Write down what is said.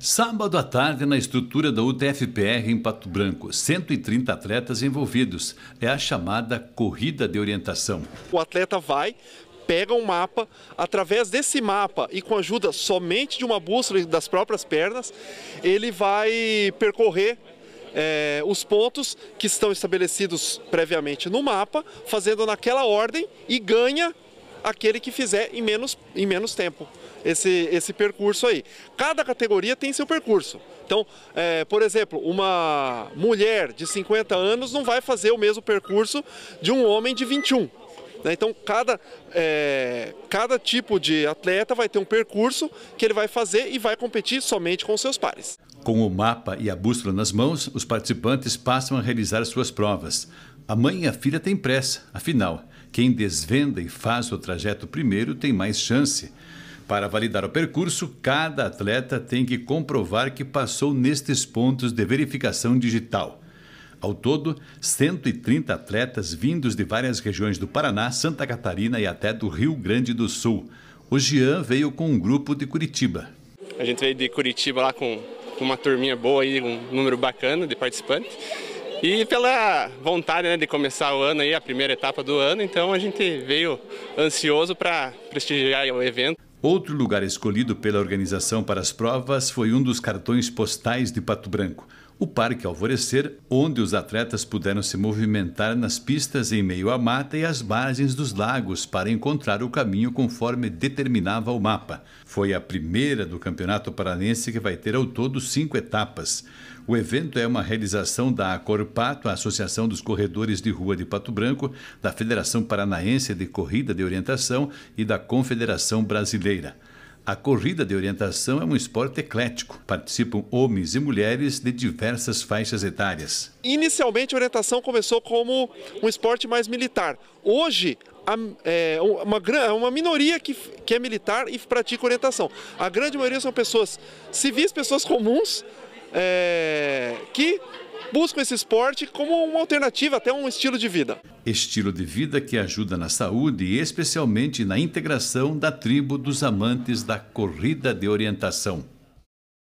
Sábado à tarde, na estrutura da UTFPR em Pato Branco, 130 atletas envolvidos. É a chamada corrida de orientação. O atleta vai, pega um mapa, através desse mapa e com a ajuda somente de uma bússola e das próprias pernas, ele vai percorrer é, os pontos que estão estabelecidos previamente no mapa, fazendo naquela ordem e ganha aquele que fizer em menos, em menos tempo esse, esse percurso aí. Cada categoria tem seu percurso. Então, é, por exemplo, uma mulher de 50 anos não vai fazer o mesmo percurso de um homem de 21. Né? Então, cada, é, cada tipo de atleta vai ter um percurso que ele vai fazer e vai competir somente com seus pares. Com o mapa e a bússola nas mãos, os participantes passam a realizar suas provas. A mãe e a filha têm pressa, afinal, quem desvenda e faz o trajeto primeiro tem mais chance. Para validar o percurso, cada atleta tem que comprovar que passou nestes pontos de verificação digital. Ao todo, 130 atletas vindos de várias regiões do Paraná, Santa Catarina e até do Rio Grande do Sul. O Jean veio com um grupo de Curitiba. A gente veio de Curitiba lá com uma turminha boa e um número bacana de participantes. E pela vontade né, de começar o ano aí, a primeira etapa do ano, então a gente veio ansioso para prestigiar o evento. Outro lugar escolhido pela organização para as provas foi um dos cartões postais de Pato Branco o Parque Alvorecer, onde os atletas puderam se movimentar nas pistas em meio à mata e às margens dos lagos para encontrar o caminho conforme determinava o mapa. Foi a primeira do Campeonato Paranense que vai ter ao todo cinco etapas. O evento é uma realização da Acorpato, a Associação dos Corredores de Rua de Pato Branco, da Federação Paranaense de Corrida de Orientação e da Confederação Brasileira. A corrida de orientação é um esporte eclético. Participam homens e mulheres de diversas faixas etárias. Inicialmente, a orientação começou como um esporte mais militar. Hoje, é uma, uma minoria que, que é militar e pratica orientação. A grande maioria são pessoas civis, pessoas comuns, é, que buscam esse esporte como uma alternativa, até um estilo de vida. Estilo de vida que ajuda na saúde e especialmente na integração da tribo dos amantes da corrida de orientação.